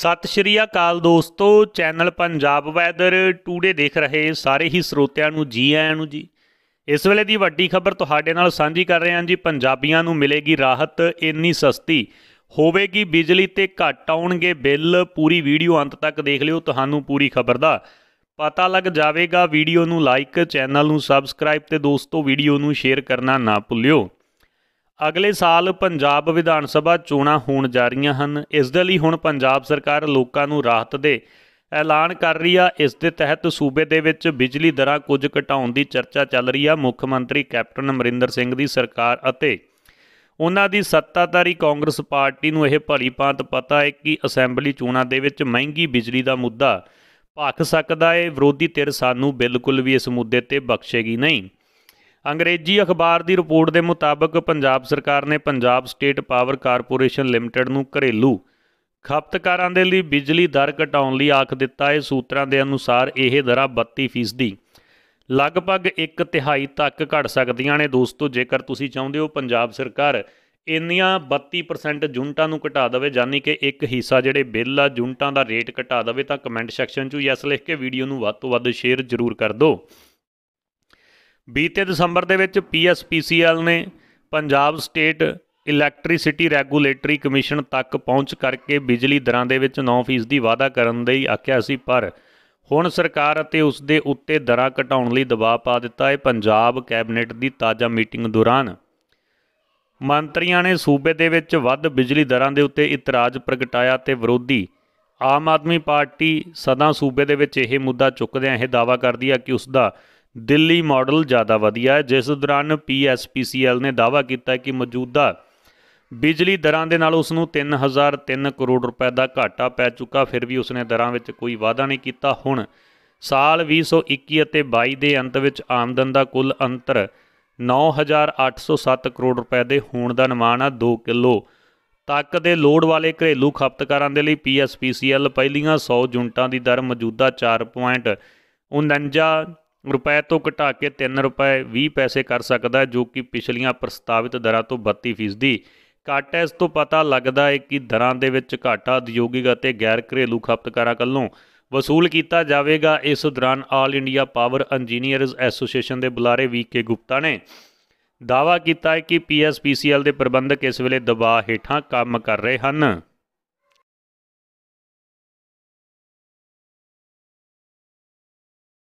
ਸਤਿ ਸ਼੍ਰੀ ਅਕਾਲ ਦੋਸਤੋ channel Punjab weather today ਦੇਖ ਰਹੇ ਸਾਰੇ ਹੀ ਸਰੋਤਿਆਂ ਨੂੰ ਜੀ ਆਇਆਂ ਨੂੰ ਜੀ ਇਸ ਵੇਲੇ ਦੀ ਵੱਡੀ ਖਬਰ ਤੁਹਾਡੇ ਨਾਲ ਸਾਂਝੀ ਕਰ ਰਹੇ ਹਾਂ ਜੀ ਪੰਜਾਬੀਆਂ ਨੂੰ ਮਿਲੇਗੀ ਰਾਹਤ ਇੰਨੀ ਸਸਤੀ ਹੋਵੇਗੀ ਬਿਜਲੀ ਤੇ ਘੱਟ ਆਉਣਗੇ ਬਿੱਲ ਪੂਰੀ ਵੀਡੀਓ ਅੰਤ ਤੱਕ ਦੇਖ ਲਿਓ ਤੁਹਾਨੂੰ ਪੂਰੀ ਖਬਰ ਦਾ ਪਤਾ ਲੱਗ ਜਾਵੇਗਾ ਵੀਡੀਓ ਨੂੰ ਲਾਈਕ ਚੈਨਲ ਨੂੰ ਸਬਸਕ੍ਰਾਈਬ ਤੇ ਦੋਸਤੋ ਵੀਡੀਓ ਨੂੰ ਸ਼ੇਅਰ ਕਰਨਾ ਨਾ ਭੁੱਲਿਓ ਅਗਲੇ ਸਾਲ ਪੰਜਾਬ ਵਿਧਾਨ ਸਭਾ ਚੋਣਾਂ ਹੋਣ ਜਾ ਰਹੀਆਂ ਹਨ ਇਸ ਦੇ ਲਈ ਹੁਣ ਪੰਜਾਬ ਸਰਕਾਰ ਲੋਕਾਂ ਨੂੰ ਰਾਹਤ ਦੇ ਐਲਾਨ ਕਰ ਰਹੀ ਆ ਇਸ ਦੇ ਤਹਿਤ ਸੂਬੇ ਦੇ ਵਿੱਚ ਬਿਜਲੀ ਦਰਾਂ ਕੁਝ ਘਟਾਉਣ ਦੀ ਚਰਚਾ ਚੱਲ ਰਹੀ ਆ ਮੁੱਖ ਮੰਤਰੀ ਕੈਪਟਨ ਅਮਰਿੰਦਰ ਸਿੰਘ ਦੀ ਸਰਕਾਰ ਅਤੇ ਉਹਨਾਂ ਦੀ ਸੱਤਾਧਾਰੀ ਕਾਂਗਰਸ ਪਾਰਟੀ ਨੂੰ ਇਹ ਭਾਂਤ ਪਤਾ ਹੈ ਕਿ ਅਸੈਂਬਲੀ ਚੋਣਾਂ ਦੇ ਵਿੱਚ ਮਹਿੰਗੀ ਬਿਜਲੀ ਦਾ ਮੁੱਦਾ ਭੱਖ ਸਕਦਾ ਹੈ ਵਿਰੋਧੀ ਧਿਰ ਸਾਨੂੰ ਬਿਲਕੁਲ ਵੀ ਇਸ ਮੁੱਦੇ ਤੇ ਬਖਸ਼ੇਗੀ ਨਹੀਂ ਅੰਗਰੇਜ਼ੀ ਅਖਬਾਰ ਦੀ ਰਿਪੋਰਟ ਦੇ ਮੁਤਾਬਕ ਪੰਜਾਬ ਸਰਕਾਰ ਨੇ Punjab State Power Corporation Limited ਨੂੰ ਘਰੇਲੂ ਖਪਤਕਾਰਾਂ ਦੇ ਲਈ ਬਿਜਲੀ ਦਰ ਘਟਾਉਣ ਲਈ ਆਖ ਦਿੱਤਾ ਹੈ ਸੂਤਰਾਂ ਦੇ ਅਨੁਸਾਰ ਇਹ ਦਰਾਂ 32% ਦੀ ਲਗਭਗ 1 ਤਿਹਾਈ ਤੱਕ ਘਟ ਸਕਦੀਆਂ ਨੇ ਦੋਸਤੋ ਜੇਕਰ ਤੁਸੀਂ ਚਾਹੁੰਦੇ ਹੋ ਪੰਜਾਬ ਸਰਕਾਰ ਇੰਨੀਆਂ 32% ਜੁਨਟਾਂ ਨੂੰ ਘਟਾ ਦੇਵੇ ਜਾਨੀ ਕਿ ਇੱਕ ਹਿੱਸਾ ਜਿਹੜੇ ਬਿੱਲ ਆ ਜੁਨਟਾਂ ਦਾ ਰੇਟ ਘਟਾ ਦੇਵੇ ਤਾਂ ਕਮੈਂਟ ਸੈਕਸ਼ਨ 'ਚ ਯੈਸ ਲਿਖ ਕੇ ਵੀਡੀਓ ਨੂੰ ਵੱਧ ਤੋਂ ਵੱਧ ਸ਼ੇਅਰ ਜ਼ਰੂਰ ਕਰ ਦਿਓ ਬੀਤੇ ਦਸੰਬਰ ਦੇ ਵਿੱਚ ਪੀਐਸਪੀਸੀਐਲ ਨੇ Punjab State Electricity Regulatory Commission ਤੱਕ ਪਹੁੰਚ ਕਰਕੇ ਬਿਜਲੀ ਦਰਾਂ ਦੇ ਵਿੱਚ 9% ਦੀ ਵਾਅਦਾ ਕਰਨ ਦੇ ਆਖਿਆ ਸੀ ਪਰ ਹੁਣ ਸਰਕਾਰ ਅਤੇ ਉਸ ਦੇ ਉੱਤੇ ਦਰਾਂ ਘਟਾਉਣ ਲਈ ਦਬਾਅ ਪਾ ਦਿੱਤਾ ਹੈ ਪੰਜਾਬ ਕੈਬਨਿਟ ਦੀ ਤਾਜ਼ਾ ਮੀਟਿੰਗ ਦੌਰਾਨ ਮੰਤਰੀਆਂ ਨੇ ਸੂਬੇ ਦੇ ਵਿੱਚ ਵੱਧ ਬਿਜਲੀ ਦਰਾਂ ਦੇ ਉੱਤੇ ਇਤਰਾਜ਼ ਪ੍ਰਗਟਾਇਆ ਤੇ ਵਿਰੋਧੀ ਆਮ ਆਦਮੀ ਪਾਰਟੀ ਸਦਾ ਸੂਬੇ ਦੇ ਵਿੱਚ ਇਹ ਮੁੱਦਾ ਚੁੱਕਦਿਆਂ ਇਹ ਦਾਵਾ ਕਰਦੀ ਹੈ ਕਿ ਉਸ ਦਾ ਦਿੱਲੀ ਮਾਡਲ ਜ਼ਿਆਦਾ ਵਧੀਆ ਹੈ ਜਿਸ ਦੌਰਾਨ ਪੀਐਸਪੀਸੀਐਲ ਨੇ ਦਾਅਵਾ ਕੀਤਾ ਕਿ ਮੌਜੂਦਾ ਬਿਜਲੀ ਦਰਾਂ ਦੇ ਨਾਲ ਉਸ ਨੂੰ 3003 ਕਰੋੜ ਰੁਪਏ ਦਾ ਘਾਟਾ ਪੈ ਚੁੱਕਾ ਫਿਰ ਵੀ ਉਸ ਨੇ ਦਰਾਂ ਵਿੱਚ ਕੋਈ ਵਾਧਾ ਨਹੀਂ ਕੀਤਾ ਹੁਣ ਸਾਲ 2021 ਅਤੇ 22 ਦੇ ਅੰਤ ਵਿੱਚ ਆਮਦਨ ਦਾ ਕੁੱਲ ਅੰਤਰ 9807 ਕਰੋੜ ਰੁਪਏ ਦੇ ਹੋਣ ਦਾ ਅਨੁਮਾਨ ਆ 2 ਕਿਲੋ ਤੱਕ ਦੇ ਲੋਡ ਵਾਲੇ ਘਰੇਲੂ ਖਪਤਕਾਰਾਂ ਦੇ ਲਈ ਪੀਐਸਪੀਸੀਐਲ ਪਹਿਲੀਆਂ 100 ਯੂਨਿਟਾਂ ਦੀ ਦਰ ਮੌਜੂਦਾ 4.49 ਰੁਪਏ ਤੋਂ ਘਟਾ ਕੇ 3 ਰੁਪਏ 20 ਪੈਸੇ ਕਰ ਸਕਦਾ ਜੋ ਕਿ ਪਿਛਲੀਆਂ ਪ੍ਰਸਤਾਵਿਤ ਦਰਾਂ ਤੋਂ 32% ਫੀਸਦੀ ਘਾਟ ਹੈ ਇਸ ਤੋਂ ਪਤਾ ਲੱਗਦਾ ਹੈ ਕਿ ਦਰਾਂ ਦੇ ਵਿੱਚ ਘਾਟਾ ਉਦਯੋਗਿਕ ਅਤੇ ਗੈਰ ਘਰੇਲੂ ਖਪਤਕਾਰਾਂ ਕੱਲੋਂ ਵਸੂਲ ਕੀਤਾ ਜਾਵੇਗਾ ਇਸ ਦੌਰਾਨ All India Power Engineers Association ਦੇ ਬੁਲਾਰੇ ਵੀਕੇ ਗੁਪਤਾ ਨੇ ਦਾਵਾ ਕੀਤਾ ਹੈ ਕਿ ਪੀਐਸਪੀਸੀਐਲ ਦੇ ਪ੍ਰਬੰਧਕ ਇਸ ਵੇਲੇ ਦਬਾਅ ਹੇਠਾਂ ਕੰਮ ਕਰ ਰਹੇ ਹਨ